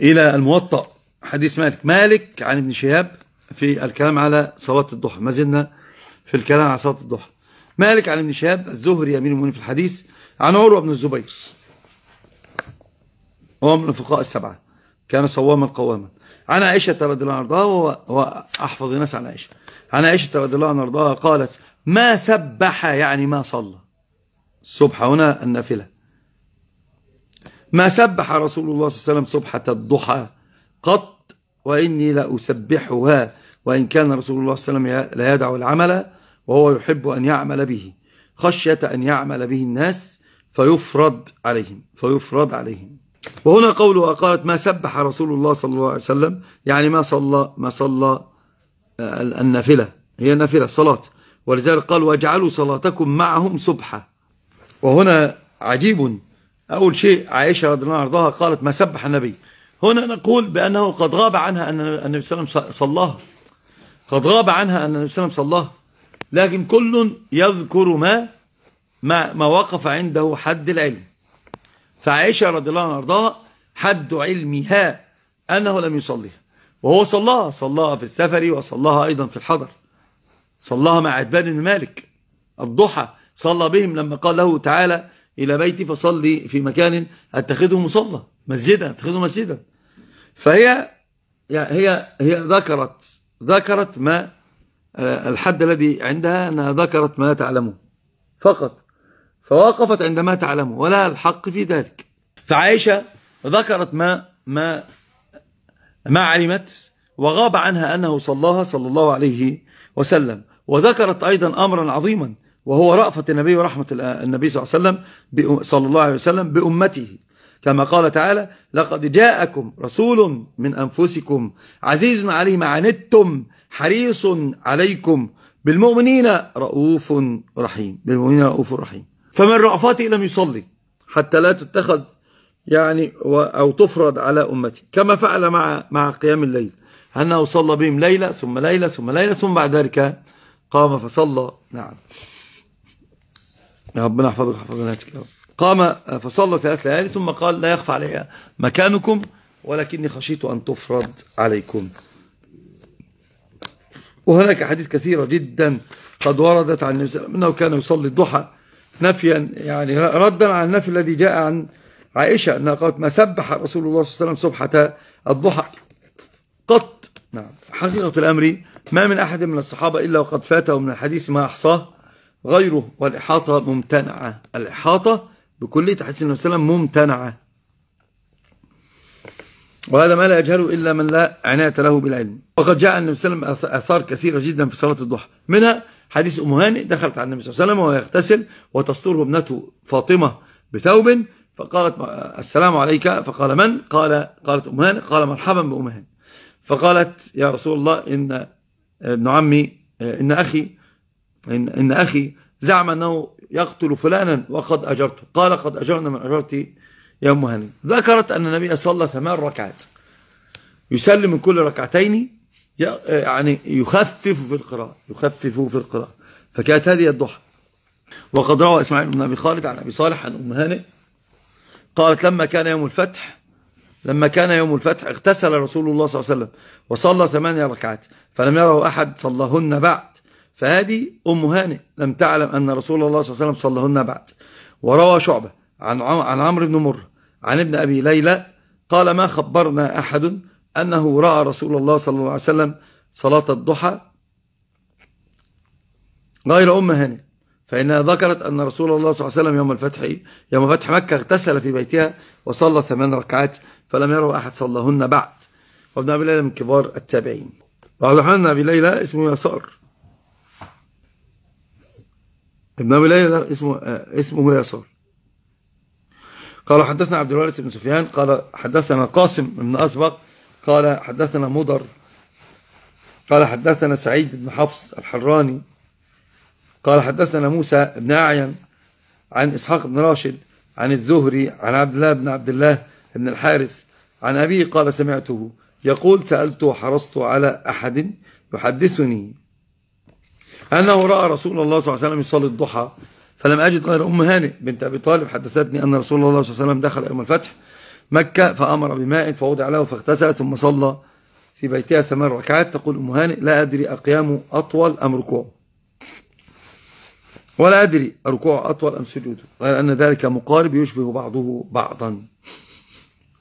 إلى الموطأ حديث مالك مالك عن ابن شهاب في الكلام على صلاة الضحى ما زلنا في الكلام على صلاة الضحى مالك عن ابن شهاب الزهري أمير المؤمنين في الحديث عن عروة بن الزبير هو من الفقهاء السبعة كان صواما قواما عن عائشة رضي الله عنها وهو أحفظ الناس عن عائشة عن عائشة رضي الله عنها قالت ما سبح يعني ما صلى السبحة هنا النافلة ما سبح رسول الله صلى الله عليه وسلم صبحة الضحى قط وإني لأسبحها وإن كان رسول الله صلى الله عليه وسلم لا يدع العمل وهو يحب أن يعمل به خشية أن يعمل به الناس فيفرض عليهم فيفرض عليهم وهنا قوله قالت ما سبح رسول الله صلى الله عليه وسلم يعني ما صلى ما صلى آه، النافلة هي النافلة الصلاة ولذلك قال واجعلوا صلاتكم معهم سبحة وهنا عجيب أول شيء عائشة رضي الله عنها قالت ما سبح النبي هنا نقول بأنه قد غاب عنها أن النبي صلى الله عليه وسلم صلاها قد غاب عنها أن النبي صلى الله عليه وسلم صلاها لكن كل يذكر ما ما, ما وقف عنده حد العلم فعائشة رضي الله عنها أرضاها حد علمها أنه لم يصليها وهو صلاها صلاها في السفر وصلاها أيضا في الحضر صلاها مع عتبان بن مالك الضحى صلى بهم لما قال له تعالى إلى بيتي فصلي في مكان أتخذه مصلى مسجدا أتخذه مسجدا فهي هي هي ذكرت ذكرت ما آه، الحد الذي عندها أنها ذكرت ما تعلمه فقط فوقفت عندما تعلمه ولها الحق في ذلك فعائشة ذكرت ما ما ما علمت وغاب عنها أنه صلاها صلى الله عليه وسلم وذكرت أيضا أمرا عظيما وهو رأفة النبي ورحمة النبي صلى الله عليه وسلم صلى الله عليه وسلم بأمته كما قال تعالى لقد جاءكم رسول من أنفسكم عزيز عليه ما عنتم حريص عليكم بالمؤمنين رؤوف رحيم بالمؤمنين رؤوف رحيم فمن رأفته لم يصلي حتى لا تتخذ يعني أو تفرض على أمتي كما فعل مع مع قيام الليل أنه صلى بهم ليلة ثم ليلة ثم ليلة ثم بعد ذلك قام فصلى نعم ربنا يحفظك ويحفظ بناتك يا رب قام فصلى ثلاث ليالي ثم قال لا يخفى علي مكانكم ولكني خشيت أن تفرض عليكم وهناك أحاديث كثيرة جدا قد وردت عن النبي صلى أنه كان يصلي الضحى نفيا يعني ردا على النفي الذي جاء عن عائشة أنها قالت ما سبح رسول الله صلى الله عليه وسلم سبحة الضحى قط نعم حقيقة الأمر ما من أحد من الصحابة إلا وقد فاته من الحديث ما أحصاه غيره والإحاطة ممتنعة الإحاطة بكلية حديث النبي صلى الله عليه وسلم ممتنعة وهذا ما لا يجهله إلا من لا عناية له بالعلم وقد جاء النبي صلى الله عليه وسلم آثار كثيرة جدا في صلاة الضحى منها حديث أم هانئ دخلت على النبي صلى الله عليه وسلم وهو يغتسل وتستره ابنته فاطمة بثوب فقالت السلام عليك فقال من قال قالت أم هانئ قال مرحبا بأم هانئ فقالت يا رسول الله إن ابن عمي إن أخي إن, إن أخي زعم أنه يقتل فلانا وقد أجرته قال قد أجرنا من أجرتي يا أم هاني ذكرت أن النبي صلى ثمان ركعات يسلم من كل ركعتين آه، يعني يخفف في القراءة يخفف في القراءة فكانت هذه الضحى وقد روى إسماعيل بن أبي خالد عن أبي صالح عن أم هانئ قالت لما كان يوم الفتح لما كان يوم الفتح اغتسل رسول الله صلى الله عليه وسلم وصلى ثمانية ركعات فلم يره أحد صلىهن بعد فهذه أم هانئ لم تعلم أن رسول الله صلى الله عليه وسلم صلىهن بعد وروى شعبة عن عن عمرو بن مر عن ابن أبي ليلى قال ما خبرنا أحد أنه رأى رسول الله صلى الله عليه وسلم صلاة الضحى غير أم هانئ فإنها ذكرت أن رسول الله صلى الله عليه وسلم يوم الفتح يوم فتح مكة اغتسل في بيتها وصلى ثمان ركعات فلم يروا أحد صلىهن بعد وابن أبي ليلى من كبار التابعين وعبد الرحمن بن أبي ليلى اسمه يسار ابن ليلى اسمه آه، اسمه يسار قال حدثنا عبد الوارث بن سفيان قال حدثنا قاسم بن أسبق قال حدثنا مضر قال حدثنا سعيد بن حفص الحراني قال حدثنا موسى بن أعين عن إسحاق بن راشد عن الزهري عن عبد الله بن عبد الله بن الحارث عن أبيه قال سمعته يقول سألت وحرصت على أحد يحدثني أنه رأى رسول الله صلى الله عليه وسلم يصلي الضحى فلم أجد غير أم هانئ بنت أبي طالب حدثتني أن رسول الله صلى الله عليه وسلم دخل يوم الفتح مكة فأمر بماء فوضع له فاغتسل ثم صلى في بيتها ثمان ركعات تقول أم هانئ لا أدري أقيامه أطول أم ركوعه ولا أدري ركوعه أطول أم سجوده غير أن ذلك مقارب يشبه بعضه بعضا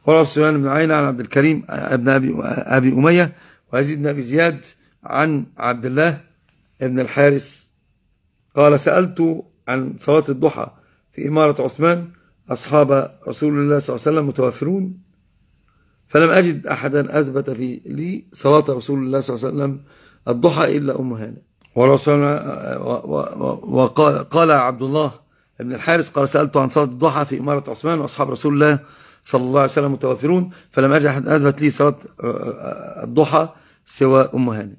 وروى سبحانه بن عينة عن عبد الكريم ابن أبي, أبي أمية ويزيد بن أبي زياد عن عبد الله ابن الحارث قال سألت عن صلاة الضحى في إمارة عثمان أصحاب رسول الله صلى الله عليه وسلم متوافرون فلم أجد أحدا أثبت في لي صلاة رسول الله صلى الله عليه وسلم الضحى إلا أم هانة وقال عبد الله بن الحارث قال سألت عن صلاة الضحى في إمارة عثمان وأصحاب رسول الله صلى الله عليه وسلم متوافرون فلم أجد أحد أثبت لي صلاة آه، آه، الضحى سوى أم هانئ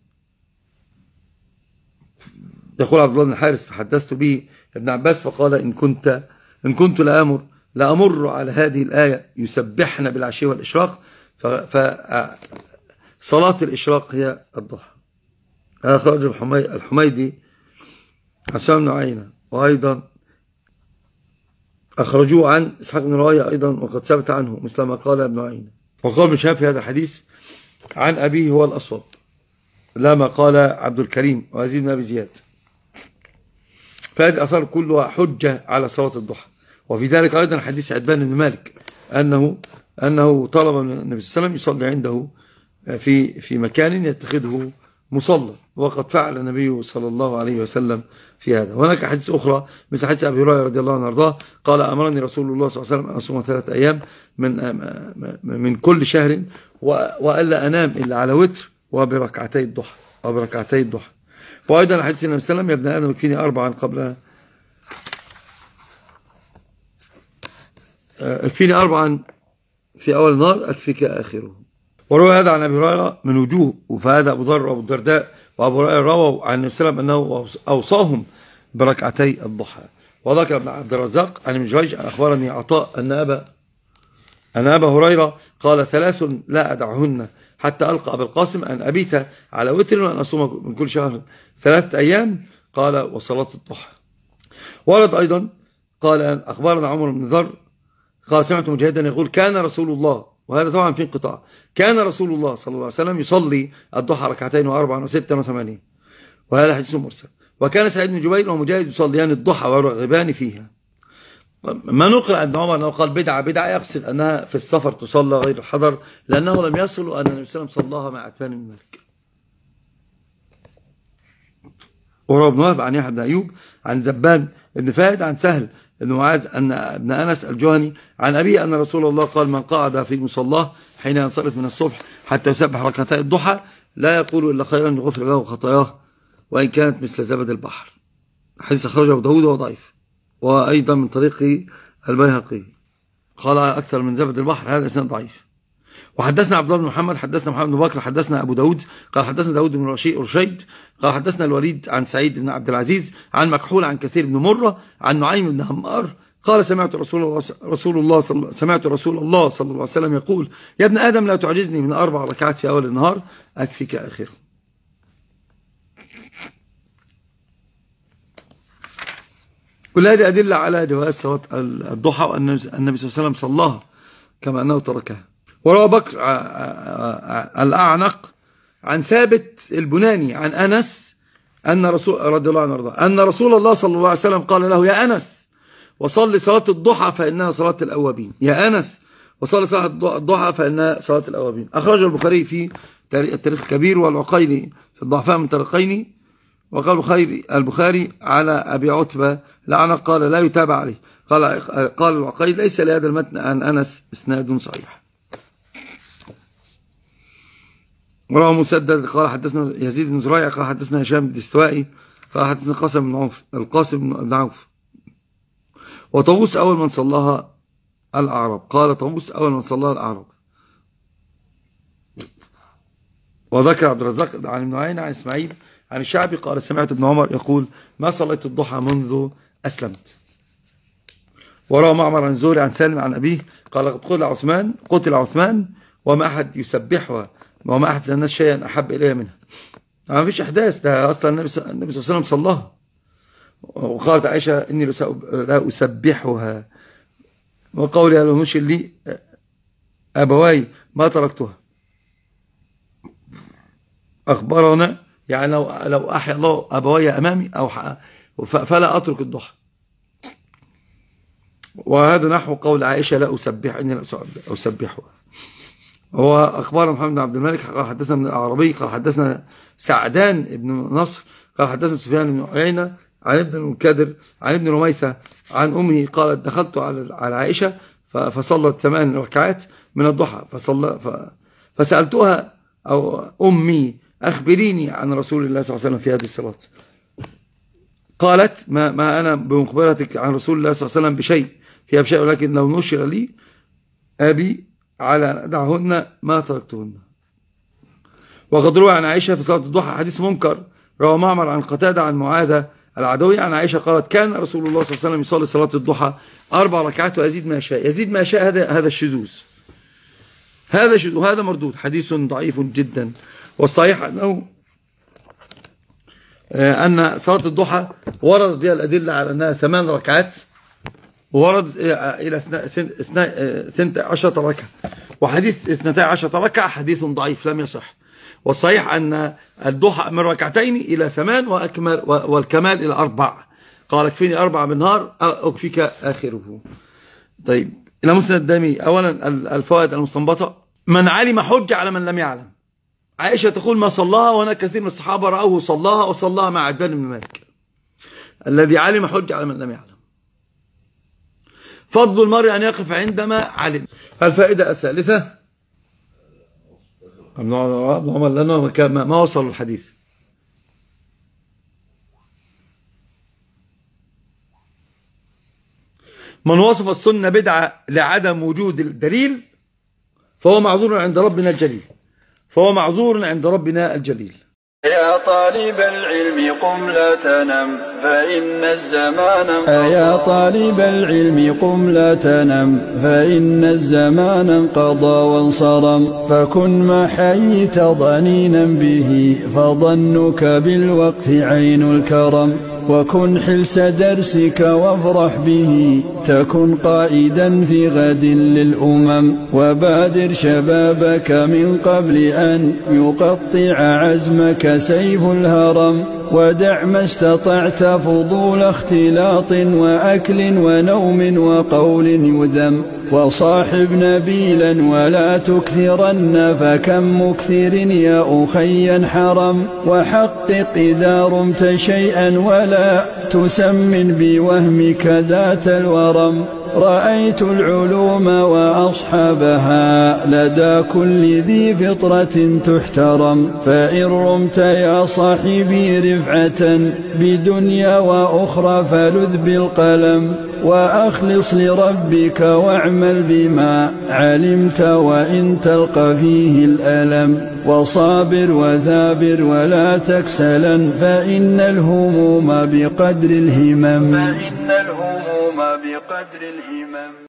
يقول عبد الله بن حارس فحدثت به ابن عباس فقال إن كنت إن كنت لأمر لأمر على هذه الآية يسبحنا بالعشي والإشراق فصلاة الإشراق هي الضحى أخرج الحميدي حسام بن عينة وأيضا أخرجوه عن إسحاق بن راية أيضا وقد ثبت عنه مثل ما قال ابن عينة وقال ابن في هذا الحديث عن أبيه هو الأصوب لا ما قال عبد الكريم ويزيد بن أبي زياد فهذه الآثار كلها حجة على صلاة الضحى وفي ذلك أيضا حديث عدنان بن مالك أنه أنه طلب من النبي صلى الله عليه وسلم يصلي عنده في في مكان يتخذه مصلى وقد فعل النبي صلى الله عليه وسلم في هذا وهناك حديث أخرى مثل حديث أبي هريرة رضي الله عنه وارضاه قال أمرني رسول الله صلى الله عليه وسلم أن أصوم ثلاث أيام من من كل شهر وألا أنام إلا على وتر وبركعتي الضحى وبركعتي الضحى وأيضا حديث النبي صلى الله عليه وسلم يا ابن آدم اكفيني أربعا قبل آه، اكفيني أربعا في أول النار أكفيك آخره وروى هذا عن أبي هريرة من وجوه وفهذا أبو ذر وأبو الدرداء وأبو هريرة روى عن النبي صلى الله عليه وسلم أنه أوصاهم بركعتي الضحى وذكر ابن عبد الرزاق عن ابن جريج أخبرني عطاء أن أبا أن أبا هريرة قال ثلاث لا أدعهن حتى ألقى أبا القاسم أن أبيت على وتر وأن أصوم من كل شهر ثلاثة أيام قال وصلاة الضحى ورد أيضا قال أخبرنا عمر بن ذر قال سمعت مجاهدا يقول كان رسول الله وهذا طبعا في انقطاع كان رسول الله صلى الله عليه وسلم يصلي الضحى ركعتين وأربعا وستة وثمانين وهذا حديث مرسل وكان سعيد بن جبير ومجاهد يصليان الضحى ويرغبان فيها ما نقرأ عند عمر أنه قال بدعة بدعة يقصد أنها في السفر تصلى غير الحضر لأنه لم يصل أن النبي صلى الله عليه وسلم صلاها مع عتبان بن مالك وروى ابن وهب عن يحيى بن أيوب عن زبان بن فهد عن سهل بن معاذ أن ابن أنس الجهني عن أبي أن رسول الله قال من قعد في مصلاه حين ينصرف من الصبح حتى يسبح ركعتي الضحى لا يقول إلا خيرا يغفر له خطاياه وإن كانت مثل زبد البحر حديث أخرجه داود وضعيف وأيضا من طريق البيهقي قال أكثر من زبد البحر هذا إسناد ضعيف وحدثنا عبد الله بن محمد حدثنا محمد بن بكر حدثنا أبو داود قال حدثنا داود بن رشيد قال حدثنا الوليد عن سعيد بن عبد العزيز عن مكحول عن كثير بن مرة عن نعيم بن همار قال سمعت رسول الله رسول الله صل... سمعت رسول الله صلى الله عليه وسلم يقول يا ابن آدم لا تعجزني من أربع ركعات في أول النهار أكفيك آخره كل هذه أدلة على جواز صلاة الضحى وأن النبي صلى الله عليه وسلم صلاها كما أنه تركها وروى بكر آه، آه، آه، الأعنق عن ثابت البناني عن أنس أن رسول رضي الله عنه وارضاه أن رسول الله صلى الله عليه وسلم قال له يا أنس وصلي صلاة الضحى فإنها صلاة الأوابين يا أنس وصلي صلاة الضحى فإنها صلاة الأوابين أخرجه البخاري في التاريخ الكبير والعقيلي في الضعفاء من طريقين وقال البخاري, البخاري على أبي عتبة لعنه قال لا يتابع عليه قال, قال العقيد ليس لهذا المتن عن أنس إسناد صحيح وروى مسدد قال حدثنا يزيد بن زريع قال حدثنا هشام الدستوائي قال حدثنا القاسم بن عوف القاسم بن عوف وطاووس أول من صلاها الأعراب قال طاووس أول من صلاها الأعراب وذكر عبد الرزاق عن ابن عين عن إسماعيل عن الشعبي قال سمعت ابن عمر يقول ما صليت الضحى منذ أسلمت وروى معمر عن زوري عن سالم عن أبيه قال قد قتل عثمان قتل عثمان وما أحد يسبحها وما أحد الناس شيئا أحب إليها منها ما فيش أحداث ده أصلا النبي صلى الله عليه وسلم صلاها وقالت عائشة إني لا أسبحها وقولي لو مش لي أبواي ما تركتها أخبرنا يعني لو لو احيا الله ابوي امامي او فلا اترك الضحى وهذا نحو قول عائشه لا اسبح اني لا اسبحها هو اخبار محمد بن عبد الملك قال حدثنا من الاعرابي قال حدثنا سعدان بن نصر قال حدثنا سفيان بن عيينه عن ابن المنكدر عن ابن رميثه عن امه قالت دخلت على على عائشه فصلت ثمان ركعات من الضحى فصلى فسالتها او امي أخبريني عن رسول الله صلى الله عليه وسلم في هذه الصلاة قالت ما, ما أنا بمقبلتك عن رسول الله صلى الله عليه وسلم بشيء فيها بشيء ولكن لو نشر لي أبي على دعهن ما تركتهن وقد روى عن عائشة في صلاة الضحى حديث منكر روى معمر عن قتادة عن معاذة العدوي عن عائشة قالت كان رسول الله صلى الله عليه وسلم يصلي صلاة الضحى أربع ركعات ويزيد ما شاء يزيد ما شاء هذا هذا الشذوذ هذا شذوذ هذا مردود حديث ضعيف جدا والصحيح أنه آه، أن صلاة الضحى وردت بها الأدلة على أنها ثمان ركعات وردت آه، إلى آه، سنة عشرة ركعة وحديث اثنتي عشرة ركعة حديث ضعيف لم يصح والصحيح أن الضحى من ركعتين إلى ثمان وأكمل والكمال إلى أربع قال اكفيني أربع بالنهار أكفيك آخره طيب إلى مسند الدامي أولا الفوائد المستنبطة من علم حج على من لم يعلم عائشة تقول ما صلاها وأنا كثير من الصحابة رأوه صلاها وصلاها مع عدنان بن مالك الذي علم حج على من لم يعلم فضل المرء أن يقف عندما علم الفائدة الثالثة لنا ما وصل الحديث من وصف السنة بدعة لعدم وجود الدليل فهو معذور عند ربنا الجليل فهو معذور عند ربنا الجليل يا طالب العلم قم لا تنم فإن الزمان انقضى يا طالب العلم قم لا تنم فإن الزمان انقضى وانصرم فكن ما حييت ضنينا به فظنك بالوقت عين الكرم وكن حلس درسك وافرح به تكن قائدا في غد للأمم وبادر شبابك من قبل أن يقطع عزمك سيف الهرم ودع ما استطعت فضول اختلاط وأكل ونوم وقول يذم وصاحب نبيلا ولا تكثرن فكم مكثر يا أخي حرم وحقق إذا رمت شيئا ولا تسمن بوهمك ذات الورم رأيت العلوم وأصحابها لدى كل ذي فطرة تحترم فإن رمت يا صاحبي رفعة بدنيا وأخرى فلذ بالقلم وأخلص لربك واعمل بما علمت وإن تلقى فيه الألم وصابر وثابر ولا تكسلا فإن الهموم بقدر الهمم فإن الهموم أحدهما بقدر الهمم